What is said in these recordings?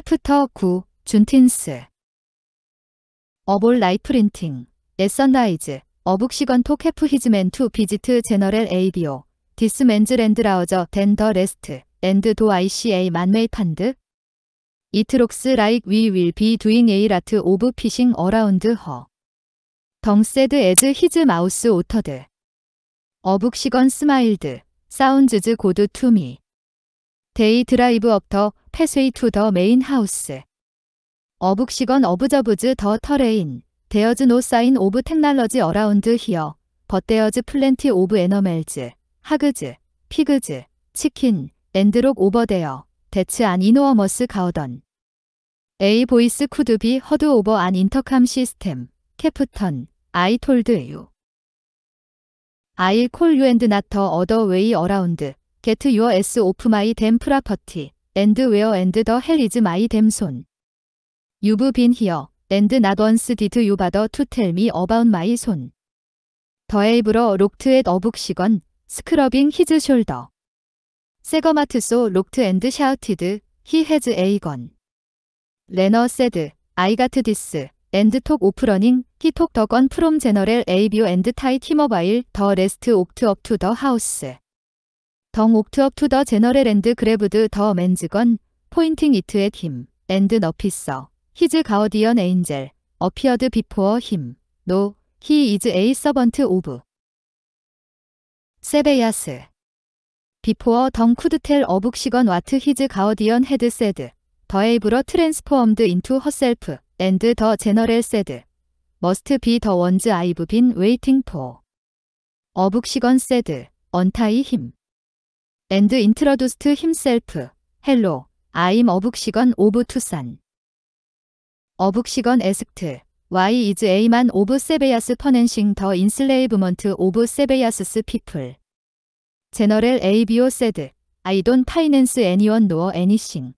챕터 9 준틴스 어볼 라이프린팅 에썬라이즈 어북시건토 캐프히즈멘투 비지트 제너렐 에이비오 디스 맨즈랜드라우저 덴더 레스트 앤드 도 ICA 만웨이 판드 It looks like we will be doing a lot of fishing around her. 덩 said as his mouse watered. A book시건 smiled. Sounds good to me. They drive up the 패스웨이 투더 메인 하우스 어북시건 어브저브즈 더 터레인 데어즈 노 사인 오브 테크놀러지 어라운드 히어 버데어즈 플랜티 오브 에너멜즈 하그즈 피그즈 치킨 엔드록 오버데어 대츠 안 이노어머스 가오던 A 보이스 쿠드비 허드 오버 안 인터캄 시스템 캐프턴 아이 톨드 유 I'll call you and not the other way around. Get your ass off my damn property. And where and the hell is my damn son? You've been here, and not once did you bother to tell me about my son. 더 에이브러 록트 앳 어북시건 스크러빙 히즈 숄더. 세거마트 소 록트 앤드 샤우티드 히 헤즈 에이건. 레너 세드 아이 가트 디스 앤드 톡 오프러닝 히톡 더 건 프롬 제너렐 에이비오 앤드 타이 티머바일 더 레스트 옥트 업투 더 하우스. 덩옥트업투더 제너럴 앤드 그래브드 더 맨즈건 포인팅 이트의 힘 앤드 너피서 히즈 가오디언 에인젤 어피어드 비포어 힘 노 히 이즈 에이 서번트 오브 세베야스 비포어 덩 쿠드 텔 어북시건 와트 히즈 가오디언 헤드 세드 더 에이브러 트랜스포엄드 인투 허셀프 앤드 더 제너럴 세드 머스트 비 더 원즈 아이브 빈 웨이팅 포 어북시건 세드 언타이 힘 and introduced himself. Hello, I'm 어북시건 오브 투산. 어북시건 에스트. Why is a man of Sebeas punishing the enslavement of Sebeas's people? General ABO said, I don't finance anyone nor anything.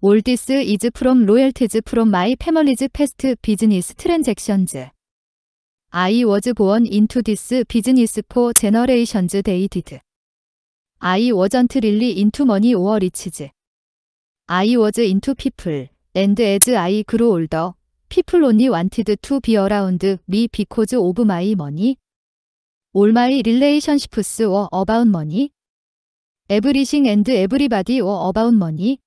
All this is from royalties from my family's past business transactions. I was born into this business for generations they did. I wasn't really into money or riches. I was into people, and as I grew older, people only wanted to be around me because of my money. All my relationships were about money. Everything and everybody were about money.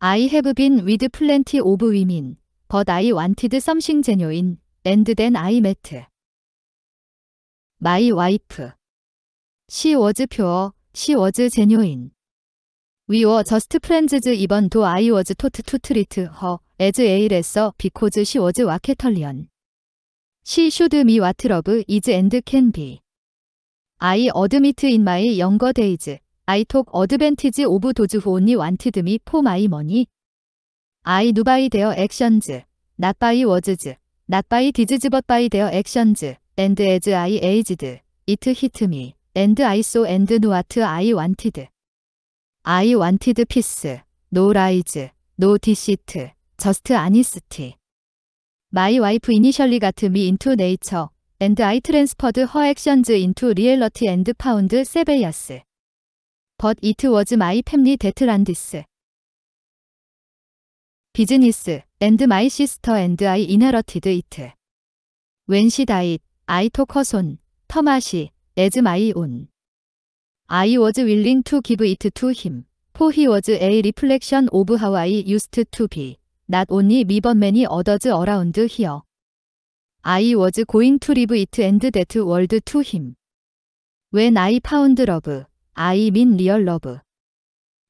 I have been with plenty of women, but I wanted something genuine, and then I met. My wife. She was pure, She was genuine. We were just friends 이번 do I was taught to treat her as a lesser because she was Waketalian. She showed me what love is and can be. I admit in my younger days, I took advantage of those who only wanted me for my money. I knew by their actions, not by words, not by deeds but by their actions, and as I aged, it hit me. and I saw and not I wanted. I wanted peace, no lies, no deceit, just honesty. My wife initially got me into nature, and I transferred her actions into reality and found Sebayas. But it was my family that ran this. Business, and my sister and I inherited it. When she died, I took her son, Tomashi, as my own. I was willing to give it to him, for he was a reflection of how I used to be, not only me but many others around here. I was going to leave it and that world to him. When I found love, I mean real love.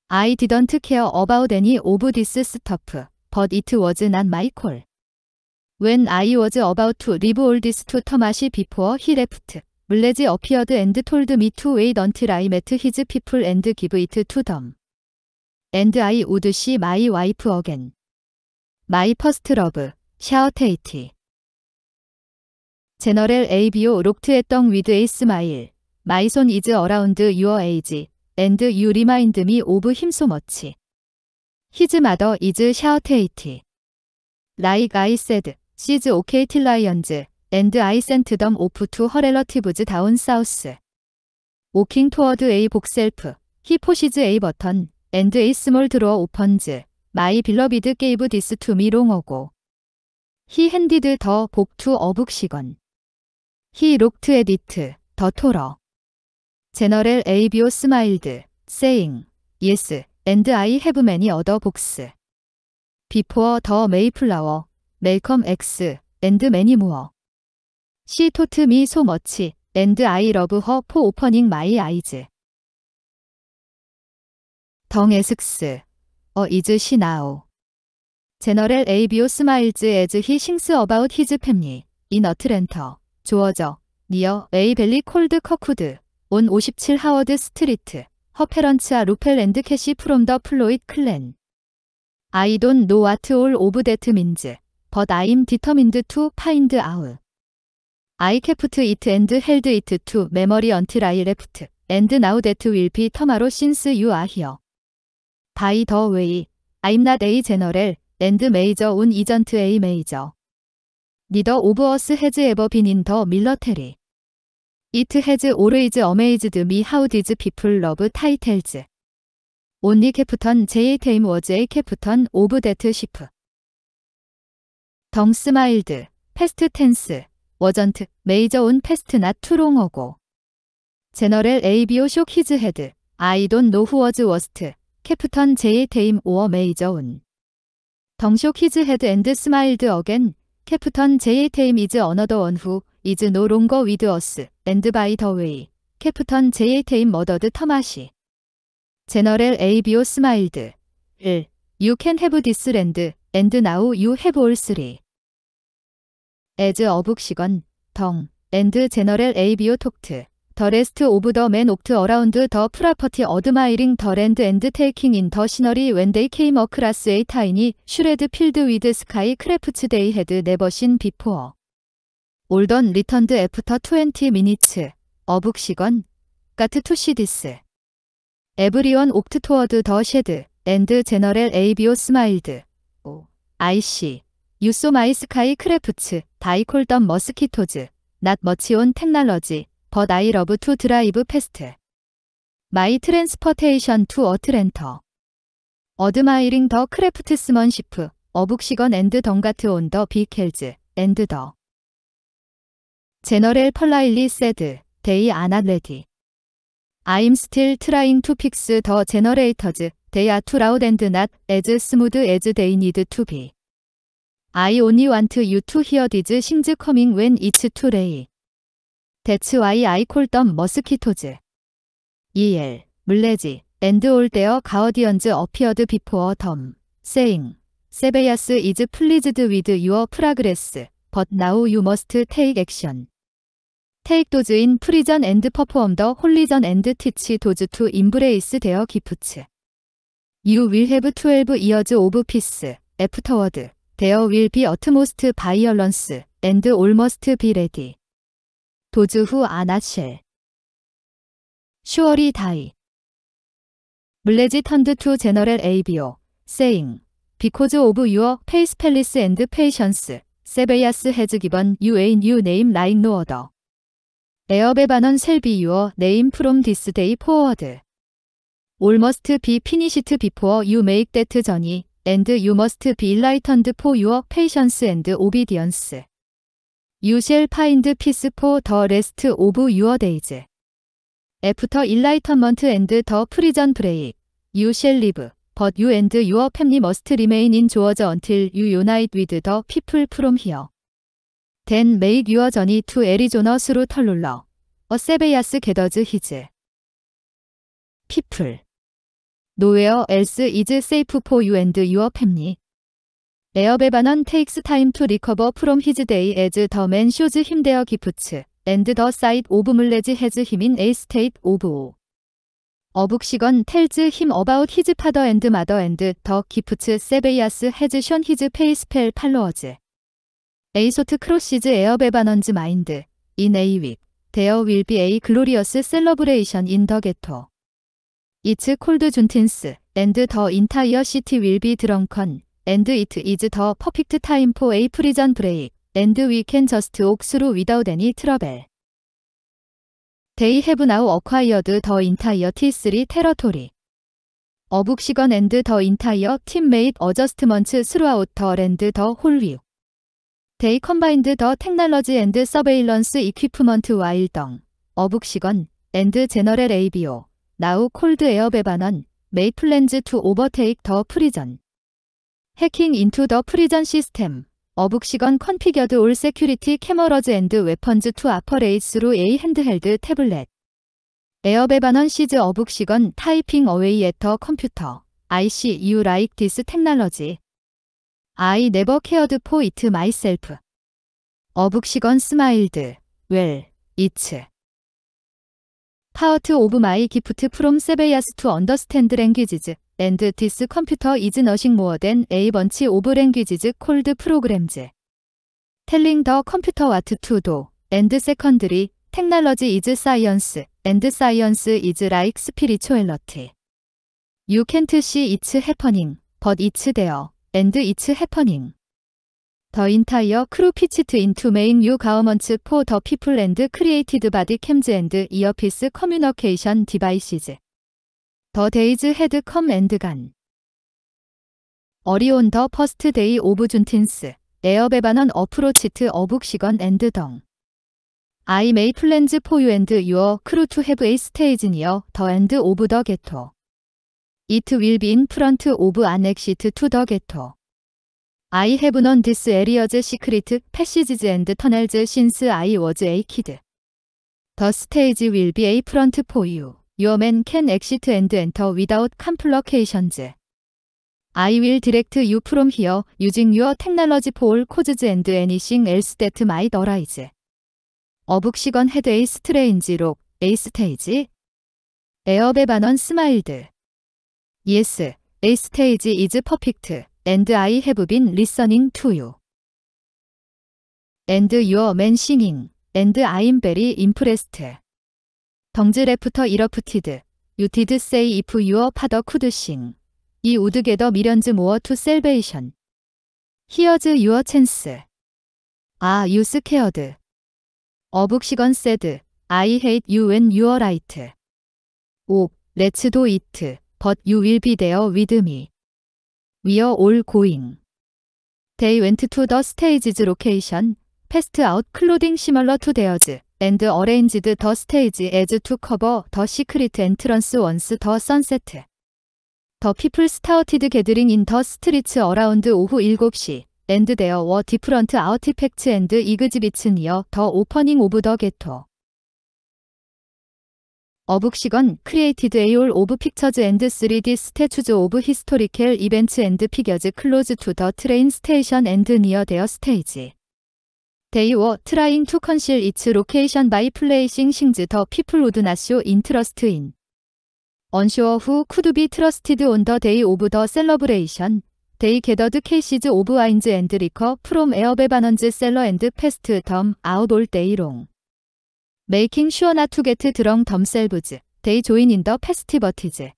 I didn't care about any of this stuff, but it was not my call. When I was about to leave all this to Tomashi before he left, 물레지 어피어드 앤드 톨드 미투 웨이 넌트 라이 매트 히즈 피플 앤드 기브 이트 투 덤. 앤드 아이 우드 시 마이 와이프 어겐. 마이 퍼스트 러브 샤워 테이티. 제너렐 이비오 록트의 떡 위드 에이스 마일. 마이 손 이즈 어라운드 유어 에이지. 앤드 유 리마인드 미 오브 힘소 머치. 히즈 마더 이즈 샤워 테이티. 라이 가이 세드 시즈 오케이 틸라이언즈 and I sent them off to her relatives down south. Walking toward a bookself, he pushes a button, and a small drawer opens. My beloved gave this to me long ago. He handed the book to a bookshig원. He looked at it, the toller. General ABO smiled, saying, Yes, and I have many other books. Before the Mayflower, Malcolm X, and many more. She taught me so much, and I love her for opening my eyes. 덩에스스 어 이즈 시나오 제너럴 에이비오 스마일즈 에즈 히 싱스 어바웃 히즈 팸리 인 어트랜터 조어저 니어 에이벨리 콜드 커쿠드 온 57 하워드 스트리트 허페런츠아 루펠랜드 캐시 프롬 더 플로이드 클랜 I don't know what all of that means, but I'm determined to find out. I kept it and held it to memory until I left, and now that will be termalo since you are here. By the way, I'm not a general, and major on isn't a major. Neither of us has ever been in the military. It has always amazed me how these people love titles. Only Captain J. Tame was a captain of that ship. 덩 스마일드, 패스트 텐스 워전트, 메이저 온패스트나 투롱어고. 제너렐 이비오쇼 히즈 헤드, 아이돈 노후 워즈 워스트, 캐프턴 제이 데임 오어 메이저 온. 덩쇼 히즈 헤드 앤드 스마일드 어겐, 캐프턴 제이 데임 이즈 어너더 원후, 이즈 노 롱거 위드 어스, 앤드 바이 더 웨이, 캐프턴 제이 데임 머더드 터마시. 제너렐 이비오 스마일드. 1. You can have this land, and now you have all three. 에즈 어북시건 덩 앤드 제너럴 에이비오 톡트 더 레스트 오브 더 맨 옥트 어라운드 더 프라퍼티 어드마이링 더 랜드 앤드 테이킹 인더 시너리 웬데이 케임 어크라스 에이 타이니 슈레드 필드 위드 스카이 크래프츠 데이 헤드 네버신 비포어 올던 리턴드 애프터 20 미니츠 어북시건 가트 투시디스 에브리원 옥트 토워드 더 쉐드 앤드 제너럴 에이비오 스마일드 오 아이씨 유소 마이 스카이 크래프츠 다이콜덤 머스키토즈, 낫 머치온 테크놀로지, 버 아이 러브 투 드라이브 패스트. 마이 트랜스퍼테이션 투어트렌터 어드마이링 더 크래프트스먼시프, 어북시건 앤드 덩가트 온더 비켈즈, 앤드 더. 제너렐 펄라일리 세드, 데이 아낫 레디. I'm still trying to fix the generators, they are too loud and not as smooth as they need to be. I only want you to hear these things coming when it's too late. That's why I call them mosquitoes. E.L. 물레지 and all their guardians appeared before them, saying, Sebias is pleased with your progress, but now you must take action. Take those in prison and perform the holism and teach those to embrace their gifts. You will have 12 years of peace, afterward. There will be utmost violence and almost be ready. Those who are not shall. Surely die. 블레지 턴드 투 제너럴 에이비오, saying, Because of your face palace and patience, Sebeas has given you a new name like no other. 에어베바넌 셀비 유어 네임 프롬 디스 데이 포워드. Almost be finished before you make that journey and you must be enlightened for your patience and obedience. You shall find peace for the rest of your days. After enlightenment and the prison break, you shall live, but you and your family must remain in Georgia until you unite with the people from here. Then make your journey to Arizona through Tallulah, a Sebayas gathers his people. Nowhere else is safe for you and your family. 에어 베바넌 takes time to recover from his day as the man shows him their gifts, and the sight of Mulez has him in a state of awe. 어북시건 tells him about his father and mother and the gifts Sebeas has shown his pay spell followers. 에이소트 크로시즈 에어 베바넌즈 마인드. In a week, there will be a glorious celebration in the ghetto. It's cold Juntin's and the entire city will be drunken and it is the perfect time for a prison break and we can just walk through without any trouble. They have now acquired the entire T3 territory. 어북시건 and the entire teammate adjustments throughout the land the whole view. They combined the technology and surveillance equipment while 덩, 어북시건 and general ABO. 나우 콜드 에어 베반넌 메이플랜즈 투 오버테이크 더 프리전 해킹 인투 더 프리전 시스템 어북시건 컨피겨드 올 세큐리티 캐머러즈 앤드 웨펀즈 투 아퍼레이스로 A 핸드헬드 태블릿 에어베바넌 시즈 어북시건 타이핑 어웨이 에터 컴퓨터 IC u 라이크 디스 테크놀로지 I never cared for it myself 어북시건 스마일드 웰 이츠 파워트 오브 마이 기프트 프롬 세베야스 투 언더스탠드 랭귀지즈 앤드 디스 컴퓨터 이즈 너싱 모어 댄 에이번치 오브 랭귀지즈 콜드 프로그램즈 텔링 더 컴퓨터 와트 투도 앤드 세컨드리 테크놀로지 이즈 사이언스 앤드 사이언스 이즈 라이크 스피리추얼러티 유 o 트 c 이츠 해퍼닝 e it's happening The entire crew pitched in to main new governments for the people and created body cams and earpiece communication devices. The days had come and gone. 어리온 더 퍼스트 데이 오브 준틴스 에어베바넌 어프로치트 어북시건 앤드 덩 I may plans for you and your crew to have a stage near the end of the ghetto. It will be in front of an exit to the ghetto. I have known this area's secret passages and tunnels since I was a kid. The stage will be a front for you. Your man can exit and enter without complications. I will direct you from here using your technology for causes and anything else that might arise. A book시건 had a strange look, a stage. 에어베 반원 스마일드. Yes, a stage is perfect. and I have been listening to you. and your man singing, and I'm very impressed. 덩즈 레프터 이러프티드, 유 디드 세이 이프 유어 파더 쿠드 싱. 이 우드게더 미련즈 모어 투 셀베이션. 히어즈 유어 찬스. 아, 유 스케어드. 어북시건 세드, I hate you when you're right. 5. Let's do it, but you will be there with me. We are all going. They went to the stage's location, passed out clothing similar to theirs, and arranged the stage as to cover the secret entrance once the sunset. The people started gathering in the streets around 오후 7시, and there were different artifacts and exhibits near the opening of the ghetto. 어북시건 크리에이티드 에올 오브 픽처즈 앤드 3D 스태츄즈 오브 히스토리켈 이벤츠 앤드 피겨즈 클로즈 투 더 트레인 스테이션 앤드 니어 데어 스테이지 They were trying to conceal its location by placing things the people would not show interest in. Unsure who could be trusted on the day of the celebration. They gathered cases of wines and liquor from air bevanage cellar and passed them out all day long. Making sure not to get drunk themselves. They join in the festivities.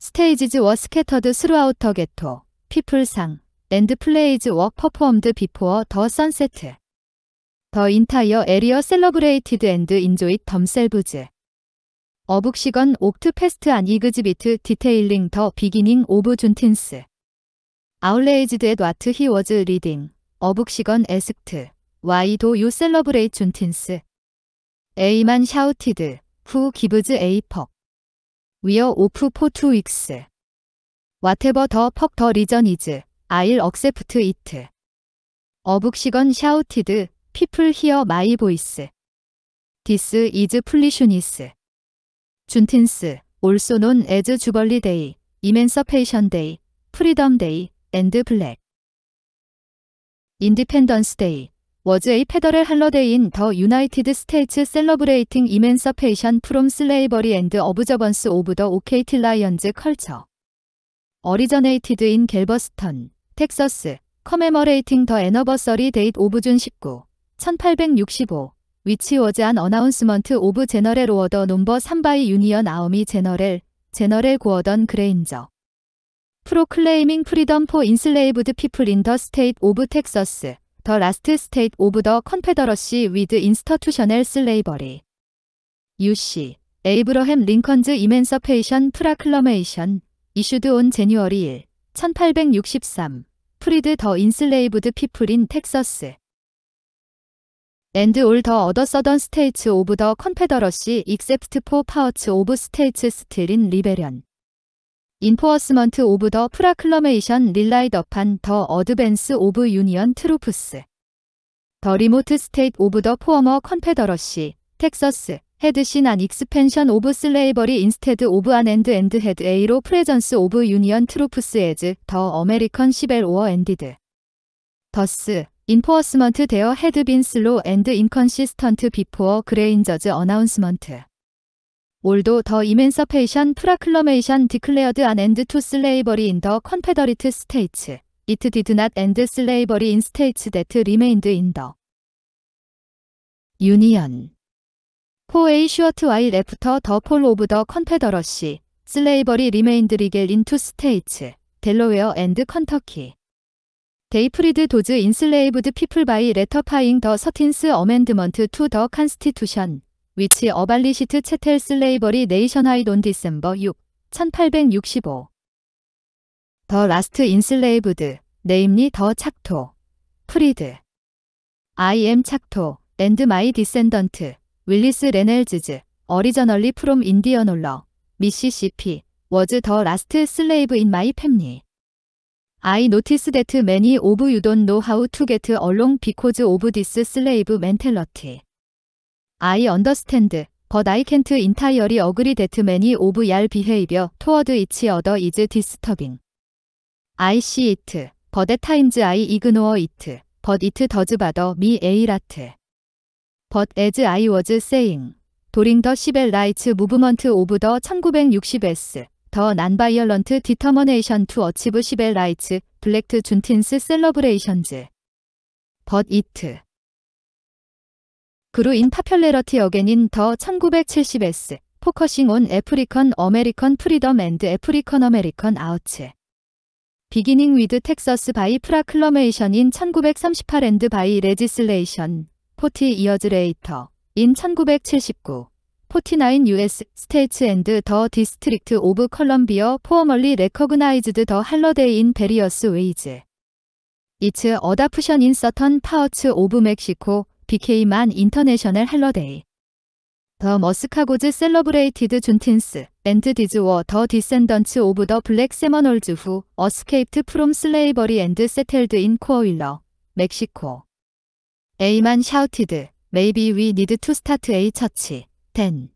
Stages were scattered throughout the ghetto. People sang. And plays were performed before the sunset. The entire area celebrated and enjoyed themselves. 어북시건 옥트페스트 안 이그지비트 디테일링 더 비기닝 오브 준틴스 아울레이지드의 놔트 히워즈 리딩 어북시건 에스트 와이도 유 셀러브레이 준틴스 A만 shouted, who gives a fuck. We're off for two weeks. Whatever the fuck the reason is, I'll accept it. 어북시건 shouted, people hear my voice. This is foolishness. 준틴스, also known as 주벌리 데이, 이멘서페이션 데이, 프리덤 데이, 앤드 블랙. 인디펜던스 데이, 워즈 의 페더럴 할러데이인 더 유나이티드 스테이츠 셀러브레이팅 이맨서페이션 프롬 슬레이버리 앤드 어브저번스 오브 더 오케이틸 라이언즈 컬처 어리저네이티드 인 갤버스턴 텍서스 커메머레이팅 더 애너버서리 데이트 오브 준19 1865 위치 워즈 안 어나운스먼트 오브 제너렐 워더 넘버 3바이 유니언 아오미 제너렐 제너렐 구어던 그레인저 프로클레이밍 프리덤 포 인슬레이브드 피플 인더 스테이트 오브 텍서스 The Last State of the Confederacy with Institutional Slavery UC 에이브러햄 링컨즈 이맨서페이션 프라클러메이션 이슈드 온 제뉴어리 1 1863 프리드 더 인슬레이브드 피플인 텍서스 and all the other southern states of the confederacy except for parts of states still in rebellion. 인포어스먼트 오브 더 프라클러메이션 릴라이더판 더 어드밴스 오브 유니언 트루프스 더 리모트 스테이트 오브 더 포어머 컨페더러시 텍서스 헤드신 안 익스펜션 오브 슬레이버리 인스테드 오브 안 엔드 엔드 헤드 에이로 프레전스 오브 유니언 트루프스 에즈 더 어메리컨 시벨 오어 엔디드 더스 인포어스먼트 데어 헤드 빈 슬로 엔드 인컨시스턴트 비포어 그레인저즈 어나운스먼트 올도 더 이멘서페이션 프라클러메이션 디클레어드 안 엔드 투 슬레이버리 인더 컨페더리트 스테이츠 이트 디드 낫 엔드 슬레이버리 인 스테이츠 데트 리메인드 인더 유니언 4A short while after the fall of the Confederacy, slavery remained legal into states, Delaware and Kentucky. They freed those enslaved people by ratifying the 13th Amendment to the Constitution, 위치 어발리시트 채텔 슬레이버리 네이션하이돈 디셈버 6, 1865더 라스트 인슬레이브드, 네임리 더 착토, 프리드 I am 착토, 앤드 마이 디센던트, 윌리스 레넬즈즈, 어리저널리 프롬 인디어놀러, 미시시피, 워즈 더 라스트 슬레이브 인 마이 팸리 I notice that many of you don't know how to get along because of this slave mentality. I understand. But I can't entirely agree that many of your behavior toward each other is disturbing. I see it. But at times I ignore it. But it does bother me a lot. But as I was saying, during the civil rights movement of the 1960s, the nonviolent determination to achieve civil rights, black Juneteenth celebrations. But it 그루인 파퓰레러티 어게닌 더 1970S 포커싱 온 애프리컨 어메리컨 프리덤 앤드 애프리컨 어메리컨 아우츠 비기닝 위드 텍서스 바이 프라클러메이션인 1938 앤드 바이 레지슬레이션 포티 이어즈 레이터 인 1979 49 US 스테이츠 앤드 더 디스트릭트 오브 컬럼비어 포어멀리 레커그나이즈드 더 할러데이 인 베리어스 웨이즈 이츠 어다프션 인 서턴 파우츠 오브 멕시코 BK만 인터내셔널 할러데이 더 머스카고즈 셀러브레이티드 준틴스 앤드 디즈 워더 디센던츠 오브 더 블랙 세머널즈 후 어스케이프트 프롬 슬레이버리 앤드 세텔드 인 코어윌러 멕시코 에이만 샤우티드 메이비 위 니드 투 스타트 에이 o 치 t 10.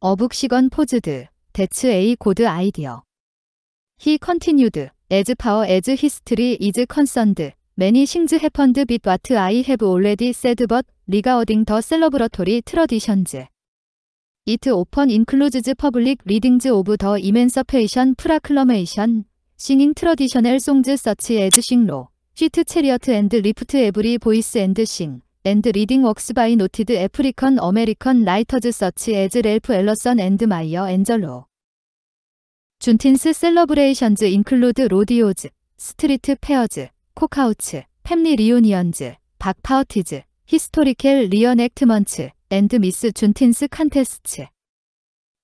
어북시건 포즈드. t 츠 에이 고드 아이디어 히 컨티뉴드 에즈 파워 에즈 히스트리 이즈 컨 a 드 Many things happened but what I have already said but regarding the celebratory traditions. It often includes public readings of the Emancipation Proclamation, singing traditional songs such as Sing Low, Feet Chariot and Lift Every Voice and Sing, and reading works by noted African American writers such as Ralph Ellison and Maya Angelou. Juneteenth celebrations include rodeos, street fairs, 코카우츠, 팸리 리오니언즈, 박파우티즈, 히스토리켈 리언액트먼츠, 앤드 미스 준틴스 칸테스츠.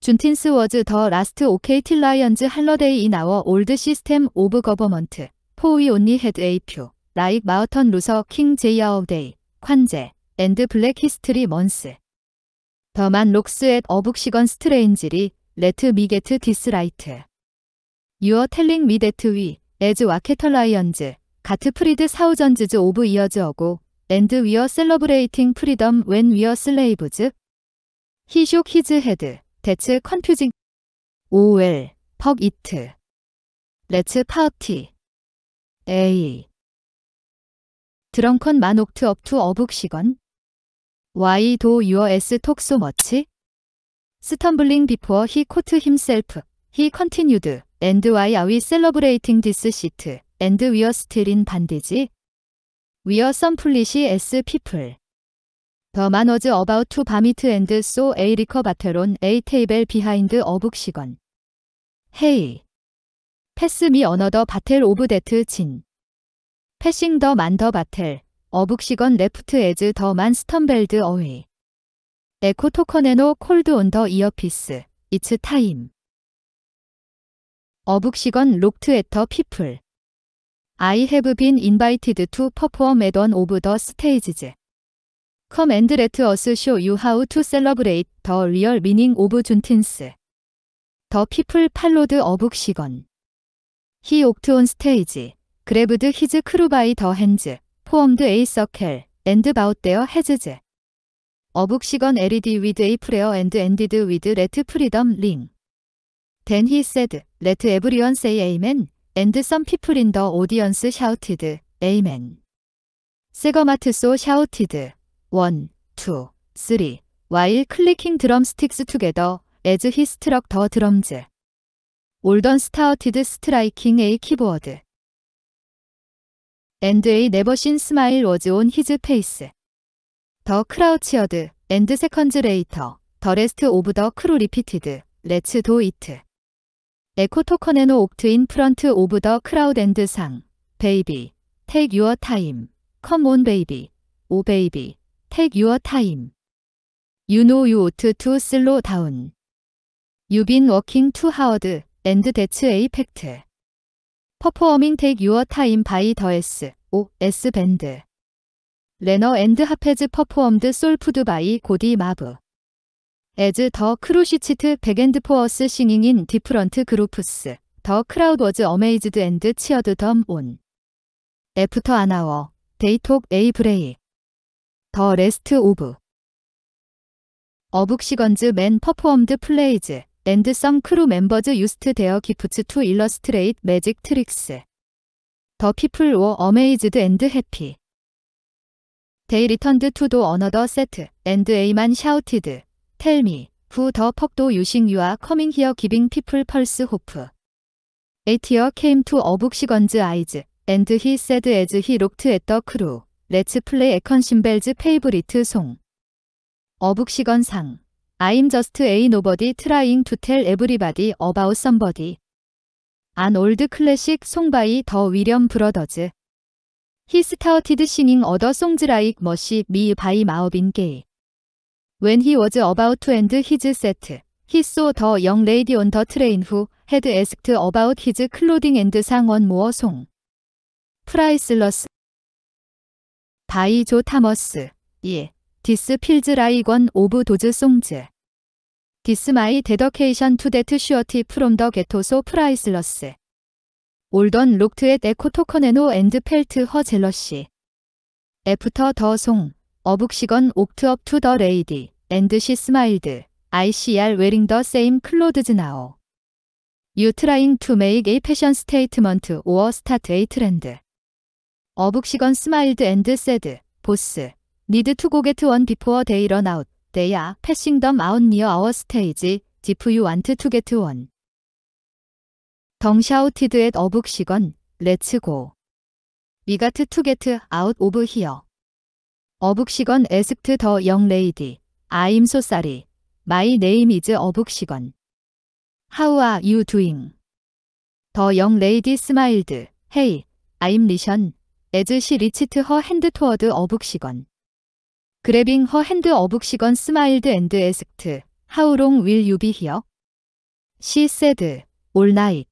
준틴스 워즈 더 라스트 오케이 틸라이언즈 할러데이 인 아워 올드 시스템 오브 거버먼트 포위 온니 헤드 에이표 라익 마우턴 루서 킹 제이어 아 데이 관제 앤드 블랙 히스트리 먼스 더만 록스 앳 어북시건 스트레인지리 레트 미게트 디스라이트 유어 텔링 미데트 위 에즈 와케털라이언즈 가트프리드 사우전즈즈 오브 이어즈 어고 앤드 위어 셀러브레이팅 프리덤 웬 위어 슬레이브즈 히 쇼크 히즈 헤드 대츠 컨퓨징 OL 퍽 이트 레츠 파티 A 드렁컨 만옥트 업 투 어북시건 Why do you s talk so much? 스텀블링 before he caught himself. He continued. And why are we celebrating this shit? and we are still in bandage. We are some foolish as people. The man was about to vomit and so a liquor bottle on a table behind a bookshgon. Hey! Pass me another bottle of that gin. Passing the man the bottle, a bookshgon left as the man stumbled away. 에코 토커네노 콜드 온더 이어피스. 이츠 타임. 어북시건 록트 애터 피플. I have been invited to perform at one of the stages. Come and let us show you how to celebrate the real meaning of Juneteenth. The people followed a book시건. He walked on stage, grabbed his crew by the hands, formed a circle, and bowed their heads. A book시건 LED with a prayer and ended with let freedom ring. Then he said, let everyone say amen. And some people in the audience shouted, Amen. 세거마트 소 shouted, 1, 2, 3, while clicking drumsticks together as he struck the drums. Olden started striking a keyboard. And a never seen smile was on his face. The crowd cheered, and seconds later, the rest of the crew repeated, Let's do it. 에코토커네노 옥트인 프런트 오브 더 크라우드 앤드 상 베이비 Take your time. Come on baby. 오 베이비 Take your time. You know you ought to slow down. You've been working too hard and that's a fact. Performing take your time by the S, O, S 밴드. 레너 앤드 하페즈 퍼포엄드 솔푸드 바이 고디 마브. as the Crucicit Backend for Singing in Different Groups. The crowd was amazed and cheered them on. After an hour, they took a break. The rest of 어북시건즈 맨 퍼포엄드 플레이즈 앤드 썸 크루 멤버즈 유스트 데어 기프츠 투 일러스트레이트 매직 트릭스 더 피플 워 어메이즈드 앤드 해피 데이 리턴드 투도 어너더 세트 앤드 에이만 샤우티드 텔미, 부더 퍽도 유싱 유아 커밍 히어 기빙 피플 펄스 호프. 에티어 케임 투 어북시건즈 아이즈 앤드 히 세드 에즈 히 록트 앳더 크루 레츠 플레이 에컨 심벨즈 페이브리트 송 어북시건 상 I'm just a nobody trying to tell everybody about somebody 안 올드 클래식 송바이 더 위렴 브러더즈 히스타어티드 싱잉 어더 송즈라익 머시 미 바이 마어빈 게이 When he was about to end his set, he saw the young lady on the train who had asked about his clothing and sang one more song. Priceless by Joe Thomas 예, This feels like one of those songs. This my dedication to that short from the ghetto so priceless. Oldon looked at Echo Tokeneno and felt her jealousy. After the song, 어북시건 옥트업 투더 레이디 앤드 시 스마일드 ICR 웨링 더 세임 클로드즈 나오 유 트라잉 투 메이크 에 패션 스테이트먼트 오어 스타트 에이 트렌드 어북시건 스마일드 앤드 세드 보스 니드 투 고게트 원 비포어 데이 런 아웃 데야 패싱 덤 아웃 니어 아워 스테이지 디프 유 완트 투 게트 원 덩샤우티드 앳 어북시건 렛츠 고 위가트 투 게트 아웃 오브 히어 어북시건 에스트 더 영 레이디 아임 소사리 마이 네임 이즈 어북시건 How are you doing? 더영 레이디 스마일드 헤이 아임 리션 에즈 시 리치트 허 핸드 토워드 어북시건 그래빙 허 핸드 어북시건 스마일드 앤드 에스트 How long will you be here? She said all night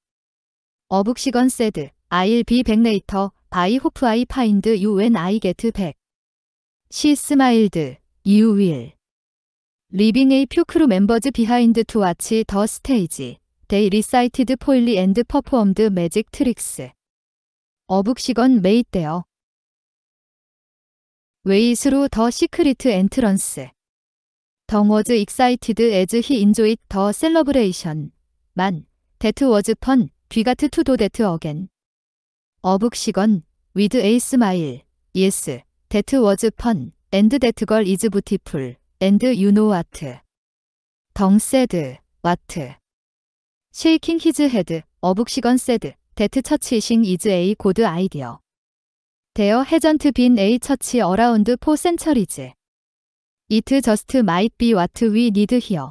어북시건 said I'll be back later by hope I find you when I get back 시스마일드, 이우윌 리빙 에이 퓨크루 멤버즈 비하인드 투 와치 더 스테이지 데이 리사이티드 포일리 앤드 퍼포엄드 매직 트릭스 어북시건 메이떼어 웨이스루 더 시크리트 엔트런스 덩워즈 익사이티드 에즈 히 인조잇 더 셀러브레이션 만 데트 워즈 펀 귀가트 투도 데트 어겐 어북시건 위드 에이스마일 예스 That was fun, and that girl is beautiful, and you know what. 덩 said, what. Shaking his head, 어북시건 said, that churching is a good idea. There hasn't been a church around for centuries. It just might be what we need here.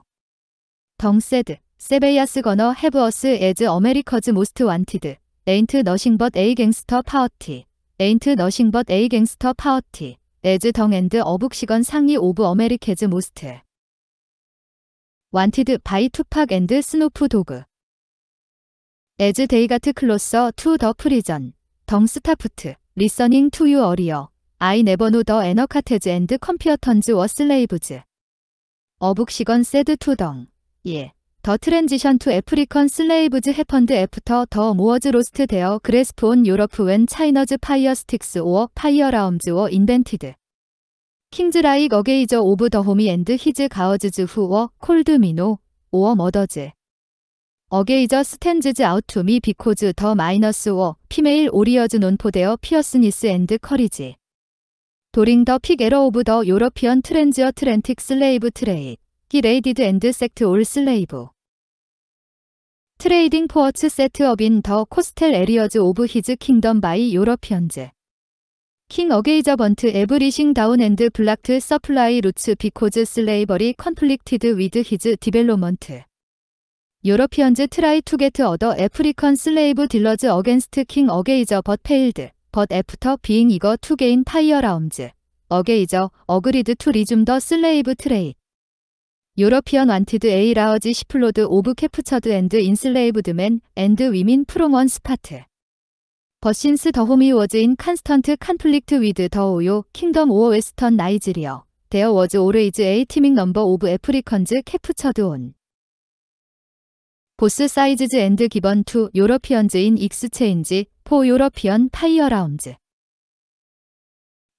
덩 said, 세베야스 건어 have us as America's most wanted, ain't nothing but a gangster party. Ain't Nothing But A Gangster Party, As Dong and 어북시건 상위 오브 어메리케즈 모스트 완티드 바이 투팍 앤드 스노프 도그 As They Got Closer to the Prison, 덩 스타프트, Listening to You Earlier, I Never Know the Anna Cartez and Computerns Were Slaves 어북시건 Said to 덩, 예. 더 트랜지션 투 애프리컨 슬레이브즈 해펀드 애프터 더 모어즈 로스트 데어 그레스프 온 유러프 웬 차이너즈 파이어 스틱스 오어 파이어 라움즈 워 인벤티드 킹즈 라이 어게이저 오브 더 호미 앤드 히즈 가어즈즈 후 워 콜드 미노 오어 머더즈 어게이저 스탠즈즈 아웃투미 비코즈 더 마이너스 워 피메일 오리어즈 논포데어 피어스니스 앤드 커리지 도링 더 픽 에러 오브 더 유러피언 트랜지어 트렌틱 슬레이브 트레이 기 레이디드 앤드 섹트 올 슬레이브 트레이딩 포어츠 세트업인 더 코스텔 에리어즈 오브 히즈 킹덤 바이 유러피언즈 킹 어게이저 번트 에브리싱 다운 앤드 블락트 서플라이 루츠 비코즈 슬레이버리 컨플릭티드 위드 히즈 디벨로먼트 유러피언즈 트라이 투 게트 어더 애프리컨 슬레이브 딜러즈 어겐스트 킹 어게이저 벗 페일드 벗 애프터 비잉 이거 투 게인 타이어 라움즈 어게이저 어그리드 투 리즘 더 슬레이브 트레이 유러피언 완티드 에이 라어지 시플로드 오브 캐프처드 앤드 인슬레이브드 맨 앤드 위민 프롬 원 스파트 버신스 더 호미 워즈 인 칸스턴트 칸플릭트 위드 더 오요 킹덤 오어 웨스턴 나이지리어 데어 워즈 오레이즈 에이 티밍 넘버 오브 애프리컨즈 캐프처드 온 보스 사이즈즈 앤드 기번 투 유러피언즈 인 익스체인지 포 유러피언 파이어 라운즈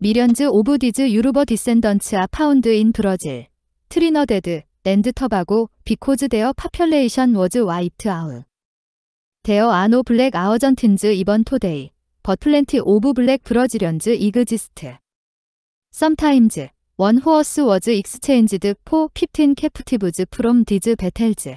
미련즈 오브 디즈 유루버 디센던츠 아 파운드 인 브러질 트리너데드, 랜드터바고, 비코즈 데어 파퓰레이션 워즈 와이트 아우 데어 아노 블랙 아어전틴즈 이번 토데이, 버플렌티 오브 블랙 브러지련즈 이그지스트. 썸타임즈, 원 호어스 워즈 익스체인지드 포 피틴 캐프티브즈 프롬 디즈 베텔즈.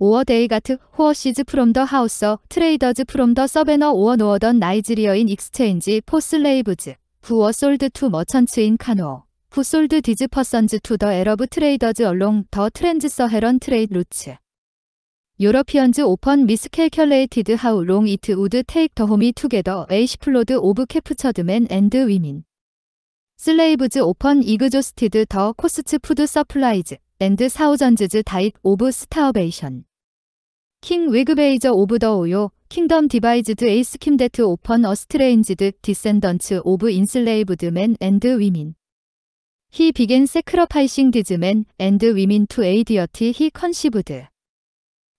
오어데이 가트 호어시즈 프롬 더 하우서 트레이더즈 프롬 더 서베너 오어 노어던 나이지리어인 익스체인지 포슬레이브즈 부어 솔드 투 머천츠 인 카노 부솔드 디즈퍼선즈 투더 에러브 트레이더즈 얼롱 더 트랜지서 헤런 트레이드 루츠 유러피언즈 오펀 미스캘큘레이티드 하우 롱 이트 우드 테이크 더 호미 투게더 에이시플로드 오브 캐프처드맨 앤드 위민 슬레이브즈 오펀 이그조스티드 더 코스츠 푸드 서플라이즈 앤드 사우전즈즈 다잇 오브 스타어베이션 킹 위그베이저 오브 더 오요 킹덤 디바이즈드 에이스킴데트 오펀 어스트레인지드 디센던츠 오브 인슬레이브드 맨 앤드 위민 He began sacrificing these men and women to a deity he conceived.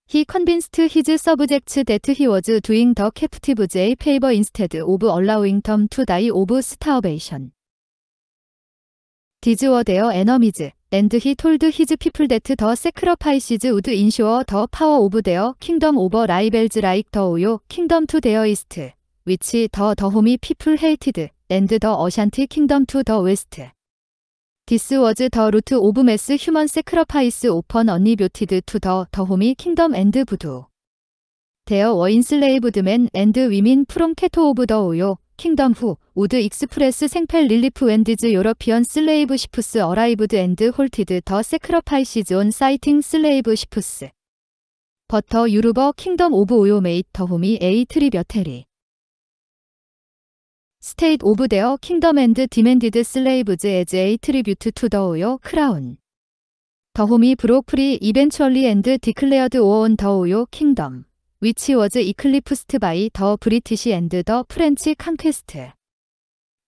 He convinced his subjects that he was doing the captives a favor instead of allowing them to die of starvation. These were their enemies, and he told his people that the sacrifices would ensure the power of their kingdom over rivals like the Oyo kingdom to their east, which the Dahomey people hated, and the Ashanti kingdom to the west. 디스 워즈 더 루트 오브 메스 휴먼 세크러파이스 오펀 언니뷰티드투 더더 호미 킹덤 앤드 부두 데어 워인슬레이브드 맨 앤드 위민 프롬 캐토 오브 더 오요 킹덤 후 우드 익스프레스 생펠 릴리프 앤디즈 유러피언 슬레이브 시푸스 어라이브드 앤드 홀티드 더 세크러파이시즈 온 사이팅 슬레이브 시푸스 버터 유루버 킹덤 오브 오요 메이터 호미 에이 트리벼테리 State of their kingdom and demanded slaves as a tribute to the Ohio crown. The home broke free eventually and declared war on the Ohio kingdom, which was eclipsed by the British and the French conquest.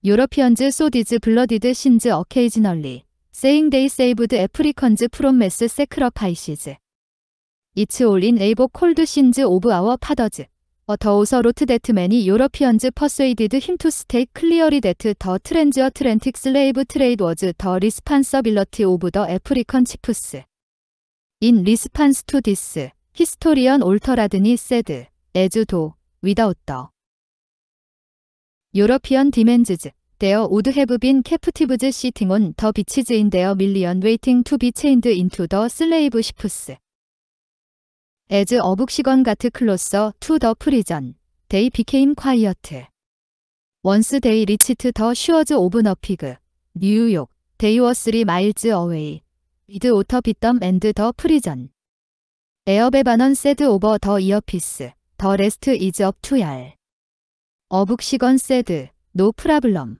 Europeans saw these bloodied sins occasionally, saying they saved Africans from mass sacrifices. It's all in labor called sins of our fathers. 어, 더우서 로트 데트맨이 유러피언즈 퍼스웨이디드 힘투 스테이 클리어리 데트 더트렌즈어 트렌틱 슬레이브 트레이드 워즈 더 리스판서빌러티 오브 더 애프리컨 치프스 인 리스판스 투 디스 히스토리언 올터라드니 세드 에즈도 위다웃 더 유러피언 디멘즈즈 데어 우드 해브 빈 캐프티브즈 시팅 온 더 비치즈 인 데어 밀리언 웨이팅 투비 체인드 인투 더 슬레이브 시프스 as a book시건 got closer to the prison. They became quiet. Once they reached the shores of Nopig, New York, they were three miles away. With water bitum and the prison. 에어베바넌 said over the earpiece. The rest is up to y'all. A book시건 said, no problem.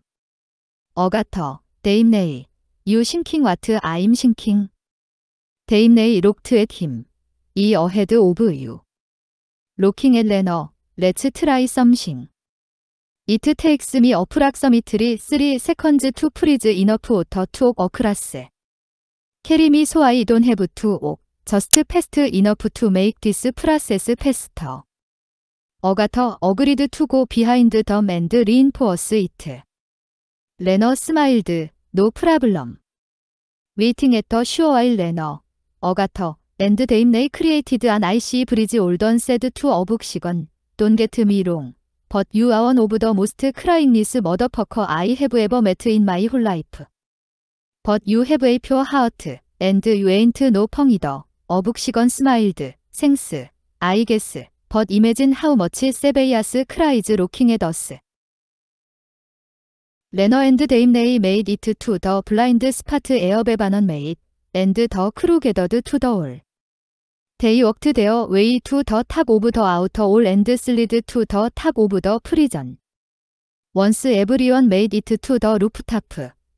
어가터, 데임네이, 유 싱킹 와트 아임 싱킹. 데임네이 록트 앳힘. 이 어헤드 오브 유. 로킹 앤 레너, 레츠 트라이 썸싱. 이트 테이크스 미 어프락 서미트리 3 세컨즈 투 프리즈 이너프 오터 투옥 어크라스. 캐리미 소아이 돈 헤브 투옥. 저스트 패스트 이너프 투 메이크 디스 프라세스 패스터. 어가터 어그리드 투고 비하인드 더 맨드 리인포어스 이트. 레너 스마일드 노 프라블럼. 위팅 애터 슈어아일 레너. 어가터 and they may created an IC bridge olden said to obuk 시건 don't get me wrong but you are one of the most cryingless motherfucker I have ever met in my whole life but you have a pure heart and you ain't no punk either obuk 시건 smiled thanks I guess but imagine how much Sebeias cries looking at us 레너 앤드 데임레이 메이드 이트 투 더 블라인드 스파트 에어베바넌 메이드 앤드 더 크루게더드 투더 올. They worked their way to the top of the outer wall and slid to the top of the prison. Once everyone made it to the rooftop,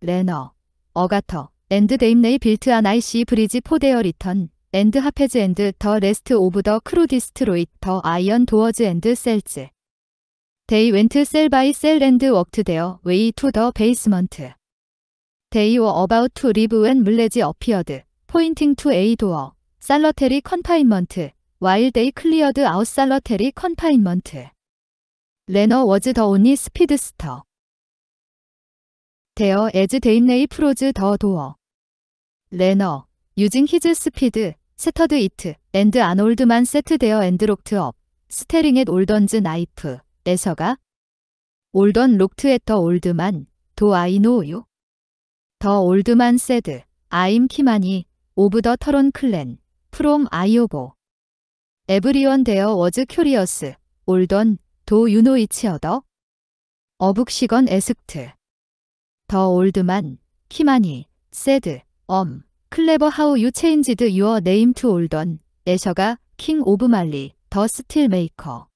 Renner, Agatha, and Damnay built an icy bridge for their return, and Hapez and the rest of the crew destroyed the iron doors and cells. They went cell by cell and worked their way to the basement. They were about to leave when Mulez appeared, pointing to a door. 살러테리 컨파인먼트 와일데이 클리어드 아웃 살러테리 컨파인먼트 레너 워즈 더 온니 스피드스터 데어 에즈 데임레이 프로즈 더 도어 레너 유징 히즈 스피드 세터드 이트 앤드 아놀드만 세트 데어 앤드 록트 업 스테링 앳 올던즈 나이프 에서가 올던 록트 앳더 올드만 도 아이 노유 더 올드만 세드 아임 키마니 오브 더 터론 클랜 from Iobo. Everyone there was curious. 올던 도 you know each other? 어북시건 에스트. 더 올드만 키마니 said um clever how you changed your name to 올던 에셔가 king of 말리 더 스틸 메이커.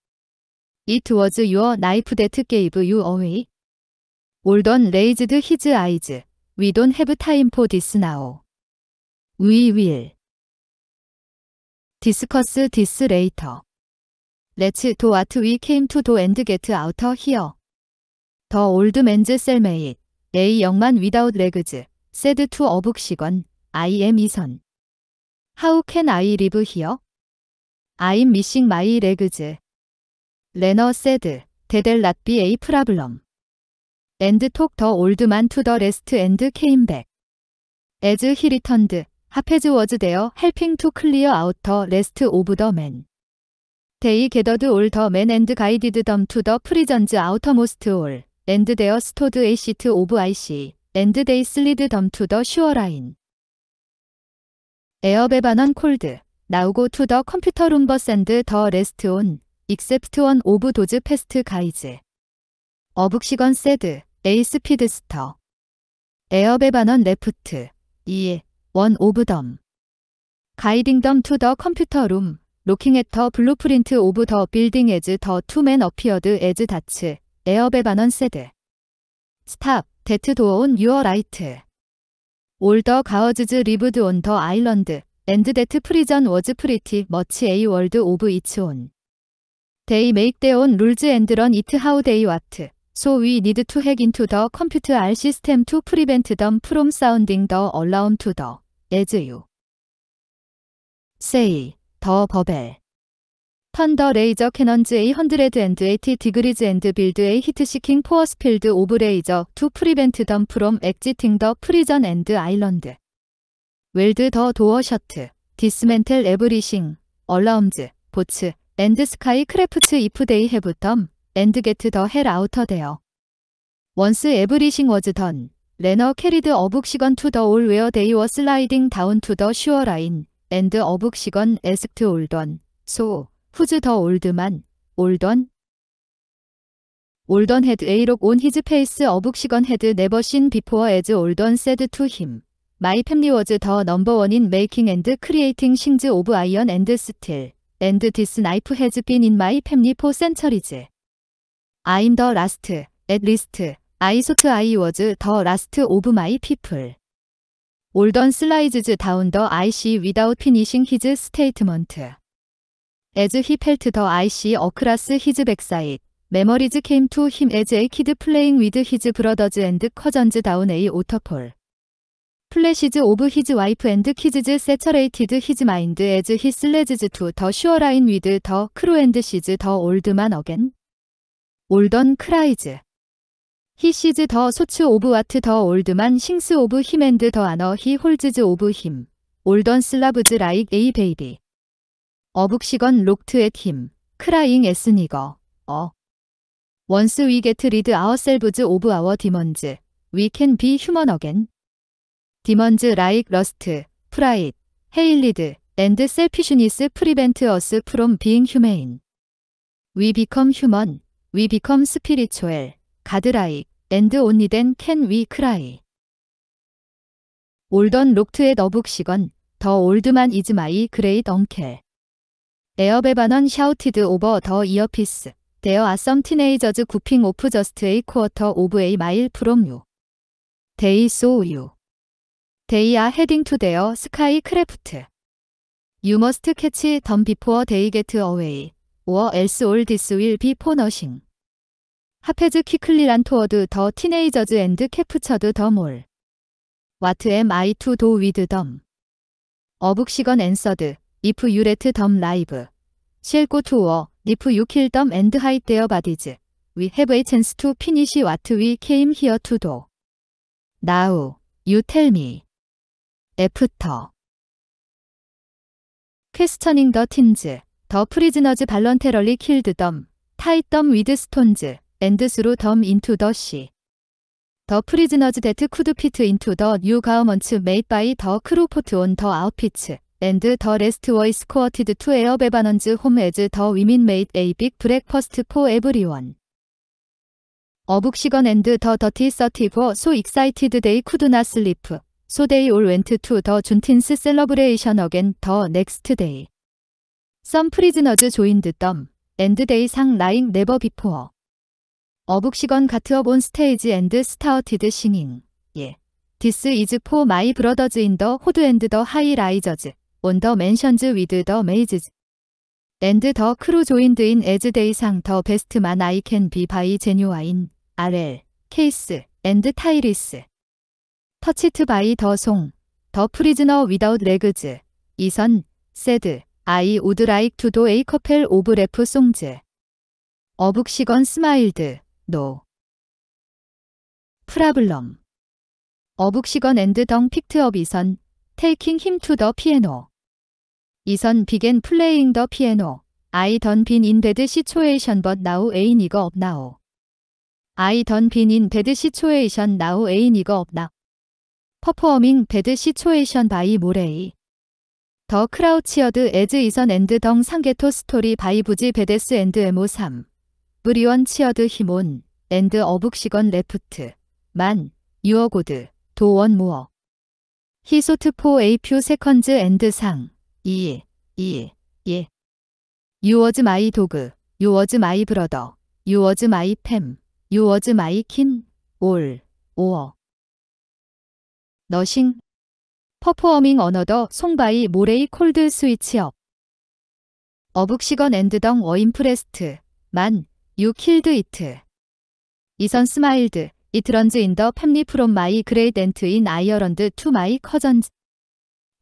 It was your knife that gave you away. 올던 레이즈드 히즈 아이즈. We don't have time for this now. We will. 디스커스 디스 레이터. Let's do what we came to do and get out here. The old man's cellmate, A 영만 without legs, said to a 북시건, I am 이선. How can I live here? I'm missing my legs. 레너 said, 대델 not be a problem. And took the old man to the rest and came back. As he returned, 하페즈 워즈 데어 헬핑 투 클리어 아우터 레스트 오브 더 맨. 데이 게더드 올더맨 앤드 가이디드 덤투더 프리전즈 아우터모스트 올 앤드 데어 스토드 에이 시트 오브 아이시 앤드 데이 슬리드 덤투더 슈어라인. 에어베바넌 콜드 나우고 투더 컴퓨터 룸버샌드더 레스트 온 익셉트 원 오브 도즈 패스트 가이즈 어북시건 세드 에이스피드스터 에어베바넌 레프트 2에 원 오브 덤 가이딩 덤투더 컴퓨터 룸 로킹 앳더 블루프린트 오브 더 빌딩 에즈 더 투맨 어피어드 에즈 다츠 에어베 반원 세드 스탑 데트 도어온 유어 라이트 올더 가어즈즈 리브드 온 더 아일런드 앤드 데트 프리전 워즈 프리티 머치 에이 월드 오브 이츠 온 데이 메이크 데온 룰즈 앤드 런 이트 하우 데이 와트 So we need to hack into the computer R system to prevent them from sounding the alarm to the 에즈유 세이 더 버벨 턴더 레이저 캐넌즈 헌드레드 A 1 8티 디그리즈 앤드 빌드 A 히트시킹 포어스필드 오브 레이저 투 프리벤트 덤 프롬 엑지팅 더 프리전 앤드 아일런드 웰드 더 도어 셔트 디스멘틀 에브리싱 얼라움즈 보츠 앤드 스카이 크래프츠 이프 데이 해브 덤 앤드 게트 더헬 아우터 데어 원스 에브리싱 워즈 던 레너 캐리드 어북시건 투더올 웨어 데이 워 슬라이딩 다운 투더 슈어 라인 앤드 어북시건 에스트 올던 소 후즈 더 올드만 올던 올던 헤드 에이록 온 히즈 페이스 어북시건 헤드 네버 신 비포어 에즈 올던 세드 투힘 마이 팸리 워즈 더 넘버원인 메이킹 앤드 크리에이팅 싱즈 오브 아이언 앤드 스틸 앤드 디스 나이프 헤즈 빈인 마이 팸리 포 센처리즈 아 m 더 라스트 a 리스트 I thought I was the last of my people. Olden slides down the IC without finishing his statement. As he felt the IC across his backside, memories came to him as a kid playing with his brothers and cousins down a waterfall. Flashes of his wife and kids saturated his mind as he sledges to the shoreline with the crew and sees the old man again. Olden cries. 히시즈 더 소츠 오브 와트 더 올드만 싱스 오브 히맨드 더 아너 히 홀즈즈 오브 힘 올던 슬라브즈 라익 에이 베이비 어북시건 록트 앳힘 크라잉 에스니거 어 원스 위 게트 리드 아워셀브즈 오브 아워 디먼즈 위캔비 휴먼 어겐 디먼즈 라익 러스트 프라잇 헤일리드 앤드 셀피슈니스 프리벤트 어스 프롬 비잉 휴메인 위 비컴 휴먼 위 비컴 스피리 초엘 가드라이 앤드 온니덴 캔위 크라이 올던 록트의 너북시건 더 올드만 이즈마이 그레이드 엉켈 에어베바넌 샤우티드 오버 더 이어피스 데어 아썸 티네이저즈 구핑 오프 저스트 에이 쿼터 오브 에이 마일 프롬 유 데이 소유 데이 아 헤딩 투 데어 스카이 크래프트 유 머스트 캐치 덤 비포어 데이 게트 어웨이 or else all t h 하페즈 키클리란 투어드 더 티네이저즈 앤드 캐프처드더 몰. 와트엠아이투도 위드 덤. 어북시건 앤서드 이프 유레트 덤 라이브. 쉘고 투어 리프 유킬 덤 앤드 하이 데어 바디즈. 위 해브 에이 찬스 투 피니시 와트 위 케임 히어 투 도. 나우 유 텔미. 애프터. 퀘스처닝 더 틴즈. 더 프리즈너즈 발런테럴리 킬드 덤. 타이 덤 위드 스톤즈. and through them into the sea. The prisoners that could fit into the new garments made by the Crawford on the outfits, and the rest were escorted to Air Bevanon's home as the women made a big breakfast for everyone. A bookshiggon and the dirty thirty were so excited they could not sleep, so they all went to the Juntin's celebration again the next day. Some prisoners joined them, and they sang like never before. 어북시건 가트어본 스테이지 앤드 스타어티드 싱잉 예. 디스 이즈 포 마이 브러더즈 인 더 호드 앤드 더 하이 라이저즈 온더 맨션즈 위드 더 메이즈즈 앤드 더 크루 조인드 인 에즈 데이상 더 베스트만 아이 캔 비 바이 제뉴아인 RL 케이스 앤드 타이리스 터치트 바이 더 송더 더 프리즈너 위다웃 레그즈 이선 세드 아이 우드 라이크 투도 에이커펠 오브 레프 송즈 어북시건 스마일드 노. 프라블럼. 어북시건 앤드 덩 픽트 업 이선 테이킹 힘투더 피에노. 이선 비겐 플레잉 더 피에노. 아이 던 빈 인 베드 시초에이션 벗 나우 에인 이거 업 나오. 아이 던 빈 인 베드 시초에이션 나우 에인 이거 업 나. 퍼포어밍 베드 시초에이션 바이 모레이. 더 크라우치어드 에즈 이선 앤드 덩 상게토 스토리 바이 부지 베데스 앤드 에모 3. 브리원 치어드 히몬 앤드 어북시건 레프트 만 유어고드 도원 무어 히소트 포 에이퓨 세컨즈 앤드 상 2일 2예 유어즈 마이 도그 유어즈 마이 브러더 유어즈 마이 팸 유어즈 마이 킨 올 오어 너싱 퍼포어밍 어너더 송바이 모레이 콜드 스위치업 어북시건 앤드덩 어인프레스트만 유 킬드 이트. 이선 스마일드. 이트런즈 인더 팸리 프롬 마이 그레이덴트 인 아이어런드 투 마이 커전즈.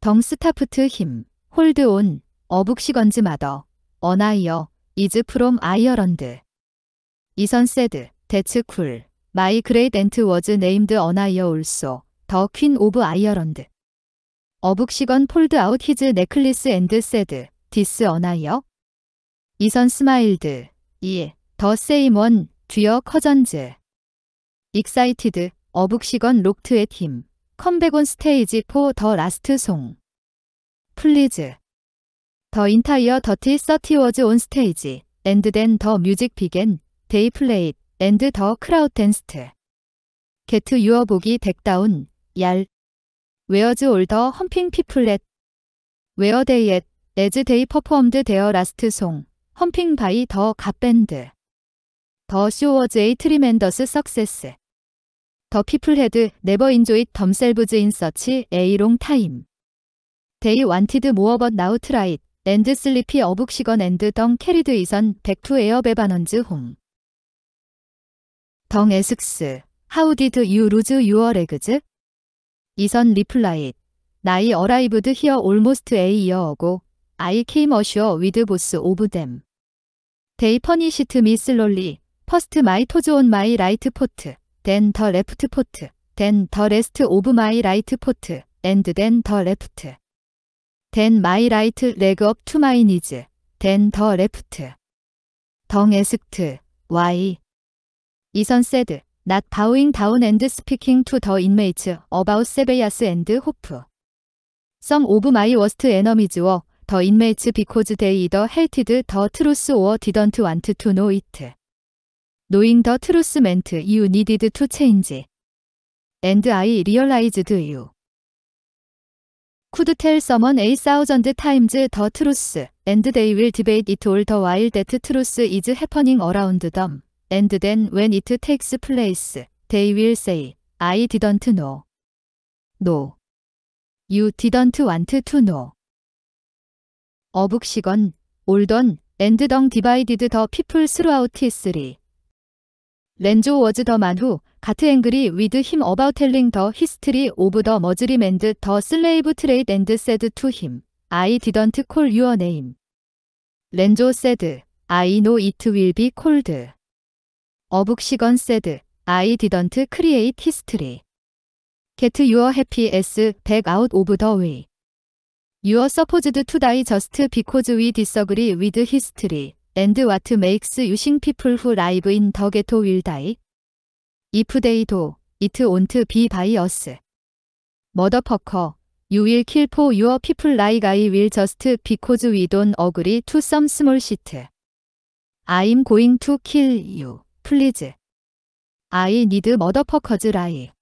덩 스타프트 힘. 홀드 온. 어북시건즈 마더. 어나이어. 이즈 프롬 아이어런드. 이선 세드. 데츠 쿨. 마이 그레이덴트 워즈 네임드 어나이어 울소더퀸 오브 아이어런드. 어북시건 폴드 아웃 히즈 네클리스 앤드 세드. 디스 어나이어. 이선 스마일드. 이더 세이먼, 듀어 커전즈. 익사이티드, 어북시건 록트 의 팀. 컴백 온 스테이지 포더 라스트 송. 플리즈. 더 인타이어 더티 서티워즈 온 스테이지. 앤드 댄더 뮤직 비겐. 데이 플레이 앤드 더 크라우텐스트. 게트 유어 보기 덱다운. 얄. 웨어즈 올더 험핑 피플렛. 웨어 데이 앳. 에즈 데이 퍼포엄드 데어 라스트 송. 험핑 바이 더 갓밴드. 더 쇼워즈 에이 트리멘더스 석세스 더 피플 헤드 네버 인조잇 덤셀브즈 인 서치 에이롱 타임 데이 완티드 모어벗 나우트라잇 앤드 슬리피 어북시건 앤드 덩 캐리드 이선 백투 에어 베바논즈 홈덩 에슥스 하우디드 유 루즈 유어 레그즈 이선 리플라잇 나이 어라이브드 히어 올모스트 에이 이어 어고 아이 케임 어슈어 위드 보스 오브 댐 데이 퍼니시트 미슬롤리 First my toes on my right foot, then the left foot, then the rest of my right foot, and then the left. Then my right leg up to my knees, then the left. 덩 에스트, why? 이선 said, not bowing down and speaking to the inmates about Sebias and Hope. Some of my worst enemies were the inmates because they either hated the truth or didn't want to know it. Knowing the truth meant you needed to change. And I realized you. Could tell someone a thousand times the truth, and they will debate it all the while that truth is happening around them. And then when it takes place, they will say, I didn't know. No. You didn't want to know. 어북식은 올던 and 덩 divided the people throughout history. 렌조 워즈 더 만후 가트 앵그리 위드 힘 어바웃 텔링 더 히스트리 오브 더 머즈리 맨드 더 슬레이브 트레이드 앤드 세드 투 힘. I didn't call your name. 렌조 said, I know it will be cold. 어북시건 said, I didn't create history. Get your happy ass back out of the way. You are supposed to die just because we disagree with history. and what makes using people who live in the ghetto will die. If they do, it won't be by us. Motherfucker, you will kill for your people like I will just because we don't agree to some small shit. I'm going to kill you, please. I need motherfuckers like.